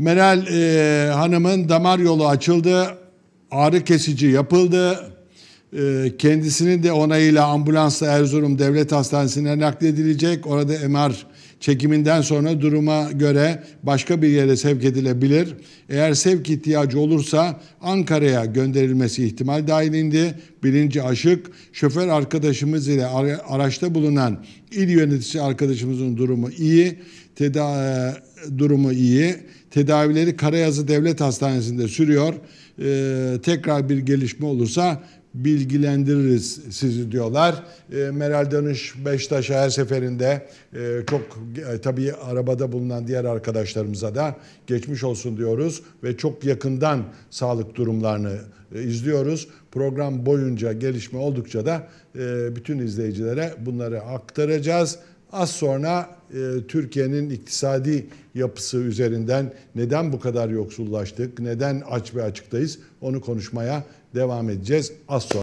Meral e, Hanım'ın damar yolu açıldı, ağrı kesici yapıldı. E, kendisinin de onayıyla ambulansla Erzurum Devlet Hastanesi'ne nakledilecek. Orada MR çekiminden sonra duruma göre başka bir yere sevk edilebilir. Eğer sevk ihtiyacı olursa Ankara'ya gönderilmesi ihtimal dahilinde. Birinci aşık şoför arkadaşımız ile araçta bulunan il yöneticisi arkadaşımızın durumu iyi. Tedavi e, durumu iyi. Tedavileri Karayazı Devlet Hastanesi'nde sürüyor. Ee, tekrar bir gelişme olursa bilgilendiririz sizi diyorlar. E, Meral Dönüş Beştaş'a her seferinde e, çok e, tabii arabada bulunan diğer arkadaşlarımıza da geçmiş olsun diyoruz ve çok yakından sağlık durumlarını e, izliyoruz. Program boyunca gelişme oldukça da e, bütün izleyicilere bunları aktaracağız. Az sonra e, Türkiye'nin iktisadi yapısı üzerinden neden bu kadar yoksullaştık, neden aç ve açıktayız onu konuşmaya devam edeceğiz az sonra.